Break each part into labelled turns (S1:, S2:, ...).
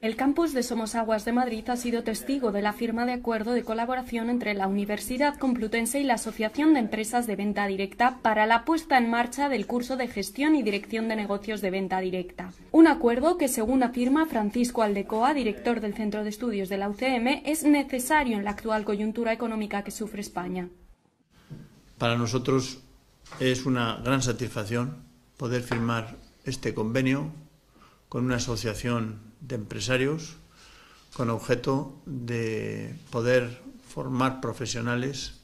S1: El campus de Somosaguas de Madrid ha sido testigo de la firma de acuerdo de colaboración entre la Universidad Complutense y la Asociación de Empresas de Venta Directa para la puesta en marcha del curso de Gestión y Dirección de Negocios de Venta Directa. Un acuerdo que, según afirma Francisco Aldecoa, director del Centro de Estudios de la UCM, es necesario en la actual coyuntura económica que sufre España.
S2: Para nosotros es una gran satisfacción poder firmar este convenio con una asociación de empresarios con objeto de poder formar profesionales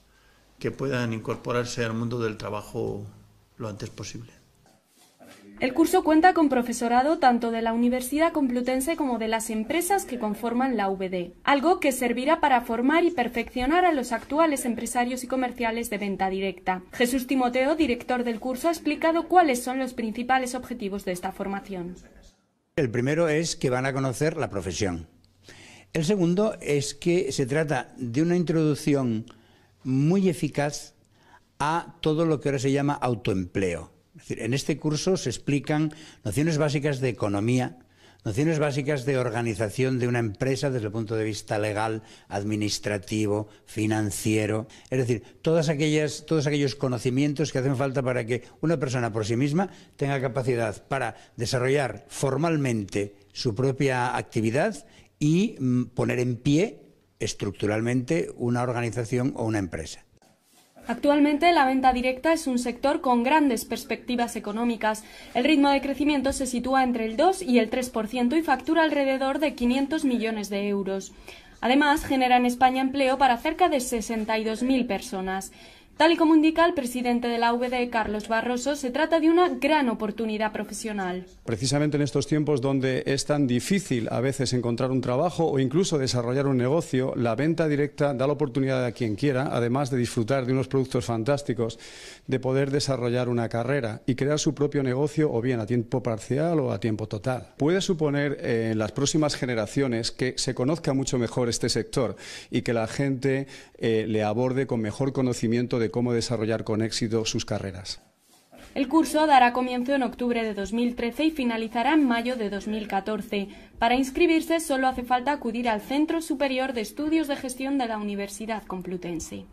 S2: que puedan incorporarse al mundo del trabajo lo antes posible.
S1: El curso cuenta con profesorado tanto de la Universidad Complutense como de las empresas que conforman la VD, algo que servirá para formar y perfeccionar a los actuales empresarios y comerciales de venta directa. Jesús Timoteo, director del curso, ha explicado cuáles son los principales objetivos de esta formación.
S3: El primero es que van a conocer la profesión. El segundo es que se trata de una introducción muy eficaz a todo lo que ahora se llama autoempleo. en este curso se explican nociones básicas de economía, Nociones básicas de organización de una empresa desde el punto de vista legal, administrativo, financiero. Es decir, todas aquellas, todos aquellos conocimientos que hacen falta para que una persona por sí misma tenga capacidad para desarrollar formalmente su propia actividad y mm, poner en pie estructuralmente una organización o una empresa.
S1: Actualmente la venta directa es un sector con grandes perspectivas económicas. El ritmo de crecimiento se sitúa entre el 2 y el 3% y factura alrededor de 500 millones de euros. Además, genera en España empleo para cerca de 62.000 personas. Tal y como indica el presidente de la VD, Carlos Barroso, se trata de una gran oportunidad profesional.
S4: Precisamente en estos tiempos donde es tan difícil a veces encontrar un trabajo o incluso desarrollar un negocio, la venta directa da la oportunidad a quien quiera, además de disfrutar de unos productos fantásticos, de poder desarrollar una carrera y crear su propio negocio o bien a tiempo parcial o a tiempo total. Puede suponer eh, en las próximas generaciones que se conozca mucho mejor este sector y que la gente eh, le aborde con mejor conocimiento de de cómo desarrollar con éxito sus carreras.
S1: El curso dará comienzo en octubre de 2013 y finalizará en mayo de 2014. Para inscribirse solo hace falta acudir al Centro Superior de Estudios de Gestión de la Universidad Complutense.